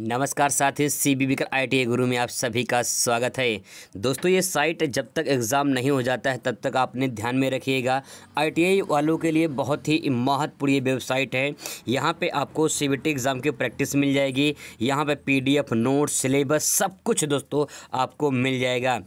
नमस्कार साथी C B beaker आई गुरु में आप सभी का स्वागत है दोस्तों ये साइट जब तक एग्ज़ाम नहीं हो जाता है तब तक आपने ध्यान में रखिएगा आई e वालों के लिए बहुत ही महत्वपूर्ण वेबसाइट है यहाँ पे आपको सी एग्ज़ाम की प्रैक्टिस मिल जाएगी यहाँ पे पीडीएफ नोट सिलेबस सब कुछ दोस्तों आपको मिल जाएगा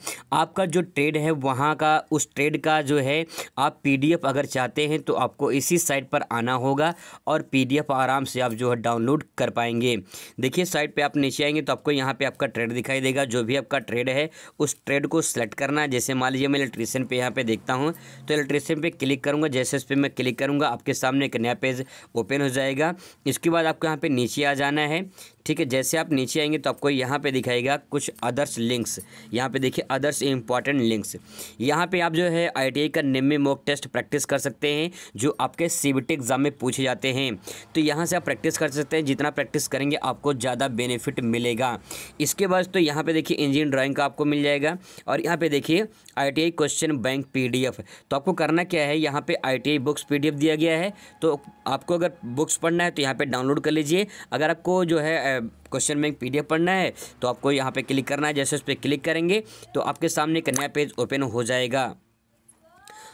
आपका जो ट्रेड है वहाँ का उस ट्रेड का जो है आप पी अगर चाहते हैं तो आपको इसी साइट पर आना होगा और पी आराम से आप जो है डाउनलोड कर पाएंगे देखिए साइड पे आप नीचे आएंगे तो आपको यहाँ पे आपका ट्रेड दिखाई देगा जो भी आपका ट्रेड है उस ट्रेड को सिलेक्ट करना है जैसे मान लीजिए मैं इलेक्ट्रीशियन पे यहाँ पे देखता हूँ तो इलेक्ट्रीशियन पे क्लिक करूँगा जैसे इस पर मैं क्लिक करूँगा आपके सामने एक नया पेज ओपन हो जाएगा इसके बाद आपको यहाँ पर नीचे आ जाना है ठीक है जैसे आप नीचे आएंगे तो आपको यहाँ पे दिखाएगा कुछ अदर्स लिंक्स यहाँ पे देखिए अदर्स इंपॉर्टेंट लिंक्स यहाँ पर आप जो है आई का निम्बी मॉक टेस्ट प्रैक्टिस कर सकते हैं जो आपके सी एग्ज़ाम में पूछे जाते हैं तो यहाँ से आप प्रैक्टिस कर सकते हैं जितना प्रैक्टिस करेंगे आपको ज़्यादा ज़्यादा बेनिफिट मिलेगा इसके बाद तो यहाँ पे देखिए इंजीन ड्राइंग का आपको मिल जाएगा और यहाँ पे देखिए आईटीआई क्वेश्चन बैंक पीडीएफ तो आपको करना क्या है यहाँ पे आईटीआई बुक्स पीडीएफ दिया गया है तो आपको अगर बुक्स पढ़ना है तो यहाँ पे डाउनलोड कर लीजिए अगर आपको जो है क्वेश्चन बैंक पीडीएफ पढ़ना है तो आपको यहाँ पर क्लिक करना है जैसे उस पर क्लिक करेंगे तो आपके सामने एक नया पेज ओपन हो जाएगा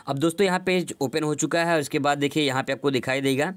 अब दोस्तों यहाँ पेज ओपन हो चुका है उसके बाद देखिए यहाँ पे आपको दिखाई देगा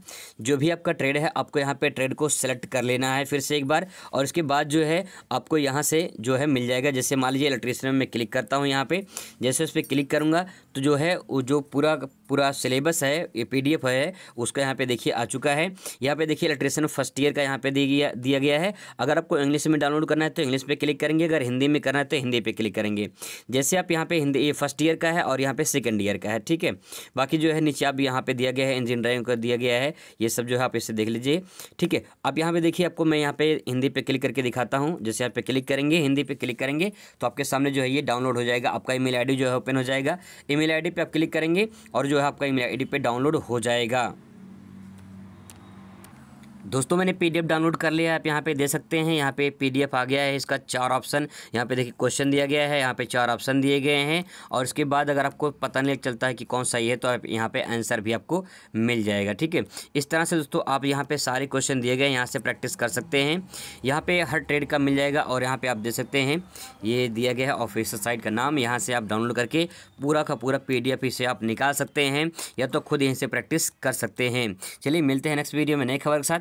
जो भी आपका ट्रेड है आपको यहाँ पे ट्रेड को सेलेक्ट कर लेना है फिर से एक बार और उसके बाद जो है आपको यहाँ से जो है मिल जाएगा जैसे मान लीजिए इलेक्ट्रिशियन में क्लिक करता हूँ यहाँ पर जैसे उस पर क्लिक करूँगा तो जो है वो जो पूरा पूरा सिलेबस है ये पीडीएफ है उसका यहाँ पे देखिए आ चुका है यहाँ पे देखिए इलेक्ट्रेशन फर्स्ट ईयर का यहाँ पे दिया दिया गया है अगर आपको इंग्लिश में डाउनलोड करना है तो इंग्लिश पे क्लिक करेंगे अगर हिंदी में करना है तो हिंदी पे क्लिक करेंगे जैसे आप यहाँ पे हिंदी ये फर्स्ट ईयर का है और यहाँ पे सेकेंड ईयर का है ठीक है बाकी जो है नीचे आप यहाँ पे दिया गया है इंजीनियरिंग का दिया गया है ये सब जो है आप इसे देख लीजिए ठीक है अब यहाँ पे देखिए आपको मैं यहाँ पे हिंदी पे क्लिक करके दिखाता हूँ जैसे यहाँ पे क्लिक करेंगे हिंदी पे क्लिक करेंगे तो आपके सामने जो है ये डाउनलोड हो जाएगा आपका ई मेल जो है ओपन हो जाएगा ई ईमेल आईडी पे आप क्लिक करेंगे और जो है आपका ईमेल आईडी पे डाउनलोड हो जाएगा दोस्तों मैंने पीडीएफ डाउनलोड कर लिया आप यहाँ पे दे सकते हैं यहाँ पे पीडीएफ आ गया है इसका चार ऑप्शन यहाँ पे देखिए क्वेश्चन दिया गया है यहाँ पे चार ऑप्शन दिए गए हैं और इसके बाद अगर आपको पता नहीं चलता है कि कौन सा है तो आप यहाँ पे आंसर भी आपको मिल जाएगा ठीक है इस तरह से दोस्तों आप यहाँ पर सारे क्वेश्चन दिए गए यहाँ से प्रैक्टिस कर सकते हैं यहाँ पर हर ट्रेड का मिल जाएगा और यहाँ पर आप दे सकते हैं ये दिया गया है ऑफिसर साइट का नाम यहाँ से आप डाउनलोड करके पूरा का पूरा पी इसे आप निकाल सकते हैं या तो खुद यहीं से प्रैक्टिस कर सकते हैं चलिए मिलते हैं नेक्स्ट वीडियो में नई खबर के साथ